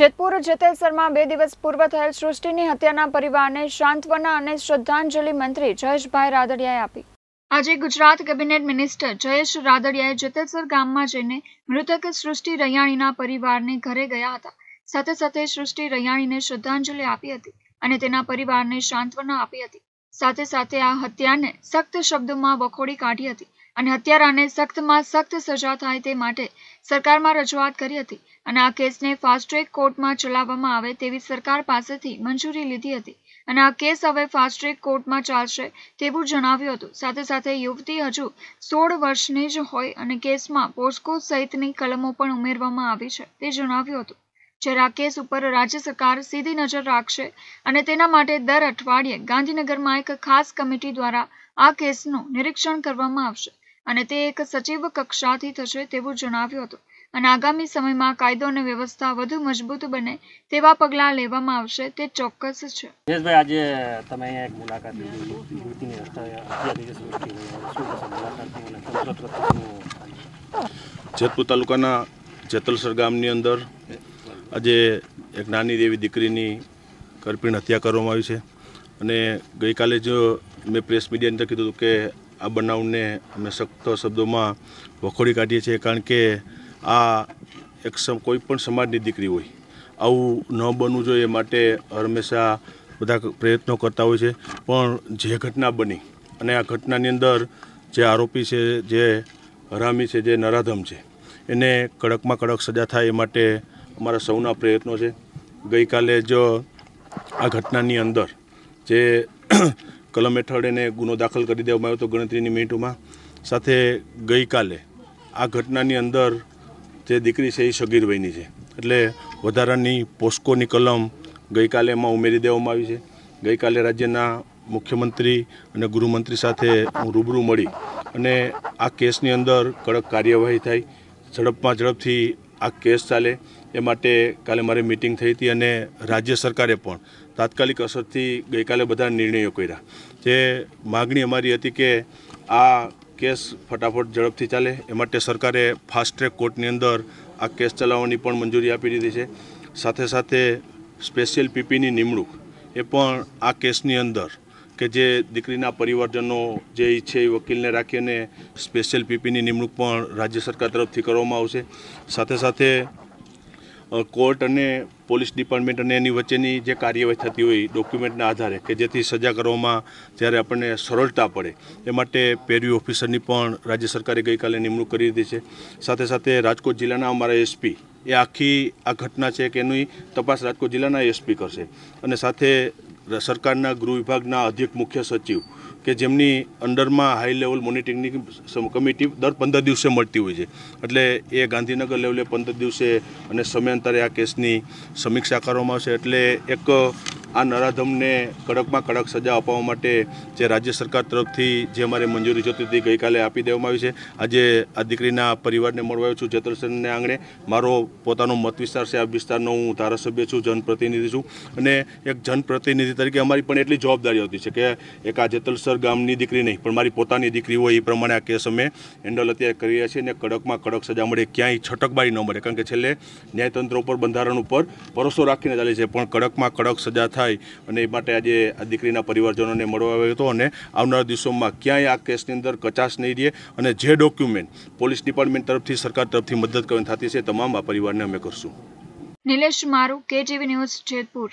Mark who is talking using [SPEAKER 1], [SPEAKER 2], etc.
[SPEAKER 1] જેતપુર જેતેસરમાં બે દિવસ પૂર્વ થયેલ સૃષ્ટિની હત્યાના પરિવારને સાંત્વના અને શ્રદ્ધાંજલિ મંત્રી જયેશભાઈ રાદડિયાએ આપી આજે ગુજરાત કેબિનેટ મિનિસ્ટર જયેશ રાદડિયાએ જેતેસર ગામમાં જઈને મૃતક સૃષ્ટિ રૈયાણીના પરિવારને ઘરે ગયા હતા સાથે સાથે સૃષ્ટિ રૈયાણીને શ્રદ્ધાંજલિ આપી હતી અને તેના પરિવારને સાંત્વના આપી હતી સાથે સાથે આ હત્યાને સખ્ત શબ્દોમાં વખોડી કાઢી હતી અને હત્યારાને સખ્તમાં સખ્ત સજા થાય તે માટે સરકારમાં રજૂઆત કરી હતી અને આ કેસને ફાસ્ટ ટ્રેક કોર્ટમાં ચલાવવામાં આવે તેવી સરકાર પાસેથી મંજૂરી લીધી હતી અને આ કેસ હવે ફાસ્ટ ટ્રેક કોર્ટમાં ચાલશે તેવું જણાવ્યું હતું સાથે સાથે યુવતી હજુ સોળ વર્ષની જ હોય અને કેસમાં પોસ્કો સહિતની કલમો પણ ઉમેરવામાં આવી છે તે જણાવ્યું હતું જ્યારે આ કેસ ઉપર રાજ્ય સરકાર સીધી નજર રાખશે અને તેના માટે દર અઠવાડિયે ગાંધીનગરમાં એક ખાસ કમિટી દ્વારા આ કેસનું નિરીક્ષણ કરવામાં આવશે અને તે એક સચિવ કક્ષાથી થશે તેવું જણાવ્યું હતું અને આગામી સમયમાં કાયદો અને વ્યવસ્થા વધુ મજબૂત બને તેવા પગલાં લેવામાં આવશે તે ચોક્કસ છે જયેશભાઈ આજે તમે અહીંયા એક
[SPEAKER 2] મુલાકાત લીધી જેતપુર તાલુકાના જેતલસર ગામની અંદર આજે એક નાની દેવી દીકરીની કરપીણ હત્યા કરવામાં આવી છે અને ગઈકાલે જો મેં પ્રેસ મીડિયાની અંદર કીધું હતું કે આ બનાવને અમે સખ્ત શબ્દોમાં વખોડી કાઢીએ છીએ કારણ કે આ એક કોઈ પણ સમાજની દીકરી હોય આવું ન બનવું જોઈએ માટે હંમેશા બધા પ્રયત્નો કરતા હોય છે પણ જે ઘટના બની અને આ ઘટનાની અંદર જે આરોપી છે જે હરામી છે જે નરાધમ છે એને કડકમાં કડક સજા થાય એ માટે અમારા સૌના પ્રયત્નો છે ગઈકાલે જ આ ઘટનાની અંદર જે કલમ હેઠળ એને ગુનો દાખલ કરી દેવામાં આવ્યો હતો ગણતરીની મિનિટોમાં સાથે ગઈકાલે આ ઘટનાની અંદર જે દીકરી છે એ સગીર વયની છે એટલે વધારાની પોસ્કોની કલમ ગઈકાલે એમાં ઉમેરી દેવામાં આવી છે ગઈકાલે રાજ્યના મુખ્યમંત્રી અને ગૃહમંત્રી સાથે હું રૂબરૂ મળી અને આ કેસની અંદર કડક કાર્યવાહી થાય ઝડપમાં ઝડપથી આ કેસ ચાલે એ માટે કાલે મારી મિટિંગ થઈ હતી અને રાજ્ય સરકારે પણ તાત્કાલિક અસરથી ગઈકાલે બધા નિર્ણયો કર્યા જે માગણી અમારી હતી કે આ કેસ ફટાફટ ઝડપથી ચાલે એ માટે સરકારે ફાસ્ટ ટ્રેક કોર્ટની અંદર આ કેસ ચલાવવાની પણ મંજૂરી આપી દીધી છે સાથે સાથે સ્પેશિયલ પીપીની નિમણૂક એ પણ આ કેસની અંદર કે જે દીકરીના પરિવારજનો જે ઈચ્છે એ વકીલને રાખીને સ્પેશિયલ પીપીની નિમણૂક પણ રાજ્ય સરકાર તરફથી કરવામાં આવશે સાથે સાથે કોર્ટ અને પોલીસ ડિપાર્ટમેન્ટ અને એની વચ્ચેની જે કાર્યવાહી થતી હોય ડોક્યુમેન્ટના આધારે કે જેથી સજા કરવામાં જ્યારે આપણને સરળતા પડે એ માટે પેરવી ઓફિસરની પણ રાજ્ય સરકારે ગઈકાલે નિમણૂક કરી દીધી છે સાથે સાથે રાજકોટ જિલ્લાના અમારા એસપી એ આખી આ ઘટના છે કે એની તપાસ રાજકોટ જિલ્લાના એસપી કરશે અને સાથે સરકારના ગૃહ વિભાગના અધ્યક્ષ મુખ્ય સચિવ કે જેમની અંડરમાં હાઈ લેવલ મોનિટરિંગની કમિટી દર પંદર દિવસે મળતી હોય છે એટલે એ ગાંધીનગર લેવલે પંદર દિવસે અને સમયાંતરે આ કેસની સમીક્ષા કરવામાં આવશે એટલે એક આ નરાધમને કડકમાં કડક સજા અપાવવા માટે જે રાજ્ય સરકાર તરફથી જે અમારે મંજૂરી જોતી હતી ગઈકાલે આપી દેવામાં આવી છે આજે આ દીકરીના પરિવારને મળવાયો છું જતરસનને આંગણે મારો પોતાનો મત વિસ્તાર છે આ વિસ્તારનો હું ધારાસભ્ય છું જનપ્રતિનિધિ છું અને એક જનપ્રતિનિધિ તરીકે અમારી પણ એટલી જવાબદારી હતી છે કે એક આ જેતલસર ગામની દીકરી નહીં પણ મારી પોતાની દીકરી હોય એ પ્રમાણે આ કેસ અમે હેન્ડલ અત્યારે કરી રહ્યા છીએ અને કડકમાં કડક સજા મળે ક્યાંય છટકબારી ન મળે કારણ કે છેલ્લે ન્યાયતંત્ર ઉપર બંધારણ ઉપર ભરોસો રાખીને ચાલે છે પણ કડકમાં કડક સજા થાય થાય અને એ માટે આજે આ દીકરીના પરિવારજનોને મળવા આવ્યો હતો અને આવનારા દિવસોમાં ક્યાંય આ કેસની અંદર કચાશ નહીં રહે અને જે ડોક્યુમેન્ટ પોલીસ ડિપાર્ટમેન્ટ તરફથી સરકાર તરફથી મદદ કરવાની થતી છે તમામ આ પરિવારને અમે કરશું
[SPEAKER 1] નિલેશ મારુ કેજીવી ન્યૂઝ જેતપુર